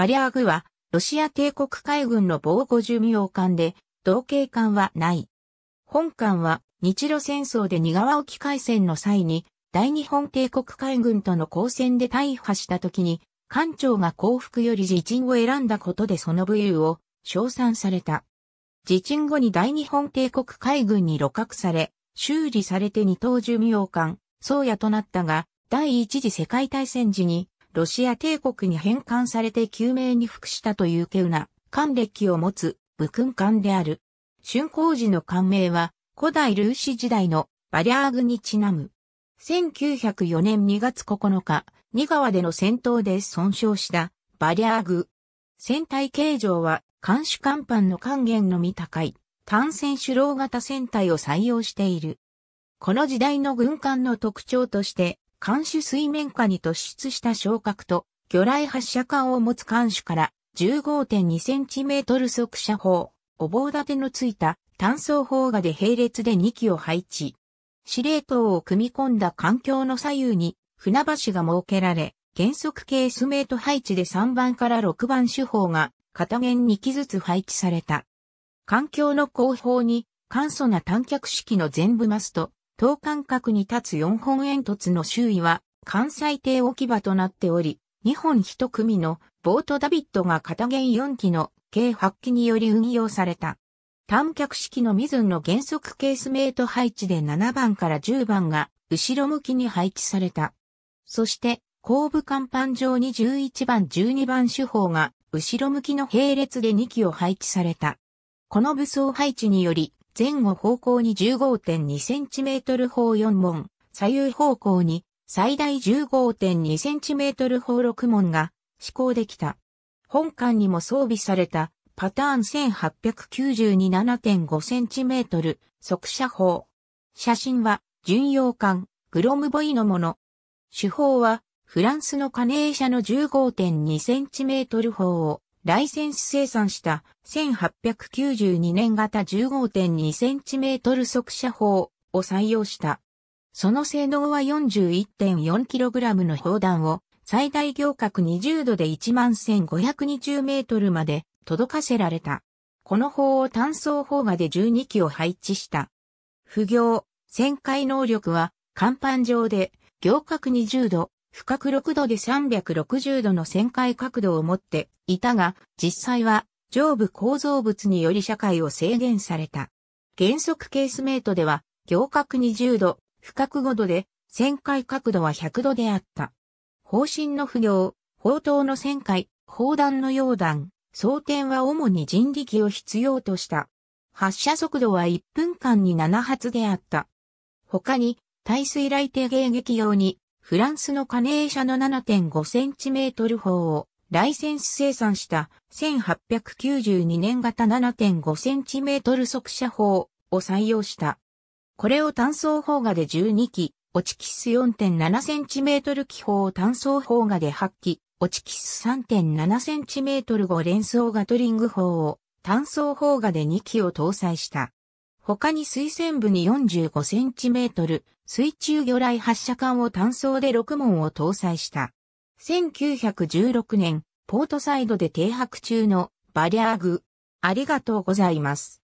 バリアーグは、ロシア帝国海軍の防護寿命艦で、同型艦はない。本艦は、日露戦争で二川沖海戦の際に、大日本帝国海軍との交戦で大破した時に、艦長が降伏より自陣を選んだことでその武勇を称賛された。自鎮後に大日本帝国海軍に露獲され、修理されて二等寿命艦、宗谷となったが、第一次世界大戦時にロシア帝国に返還されて救命に服したというケウな艦。歴を持つ武勲官である。春光時の官名は古代ルーシ時代のバリアーグにちなむ。1904年2月9日、ニ川での戦闘で損傷したバリアーグ。船体形状は艦首艦板の還元のみ高い単線主浪型船体を採用している。この時代の軍艦の特徴として艦首水面下に突出した昇格と、魚雷発射管を持つ艦首から 15.2cm 速射砲、お棒立てのついた単装砲画で並列で2機を配置。司令塔を組み込んだ環境の左右に船橋が設けられ、原則ケースメイト配置で3番から6番手法が片面2機ずつ配置された。環境の後方に簡素な短脚式の全部マスト、等間隔に立つ4本煙突の周囲は関西艇置き場となっており、2本1組のボートダビットが片弦4機の計8機により運用された。短脚式のミズンの原則ケースメイト配置で7番から10番が後ろ向きに配置された。そして後部甲板上に11番12番手法が後ろ向きの並列で2機を配置された。この武装配置により前後方向に 15.2cm 砲4門、左右方向に最大 15.2cm 砲6門が施行できた。本館にも装備されたパターン 1892-7.5cm 速射砲。写真は巡洋艦グロムボイのもの。手法はフランスの加ー車の 15.2cm 砲をライセンス生産した1892年型 15.2cm 速射砲を採用した。その性能は 41.4kg の砲弾を最大行角20度で11,520メートルまで届かせられた。この砲を単装砲画で12機を配置した。不行、旋回能力は甲板上で行角20度深く6度で360度の旋回角度を持っていたが、実際は上部構造物により社会を制限された。原則ケースメイトでは、行角20度、深く5度で、旋回角度は100度であった。方針の不行、砲塔の旋回、砲弾の溶弾、装填は主に人力を必要とした。発射速度は1分間に7発であった。他に、耐水雷低迎撃用にフランスのカネー社の 7.5cm 砲をライセンス生産した1892年型 7.5cm 速射砲を採用した。これを単装砲画で12機、オチキス 4.7cm 機砲を単装砲画で8機、オチキス 3.7cm 5連装ガトリング砲を単装砲画で2機を搭載した。他に水線部に 45cm 水中魚雷発射管を単装で6門を搭載した。1916年、ポートサイドで停泊中のバリアーグ。ありがとうございます。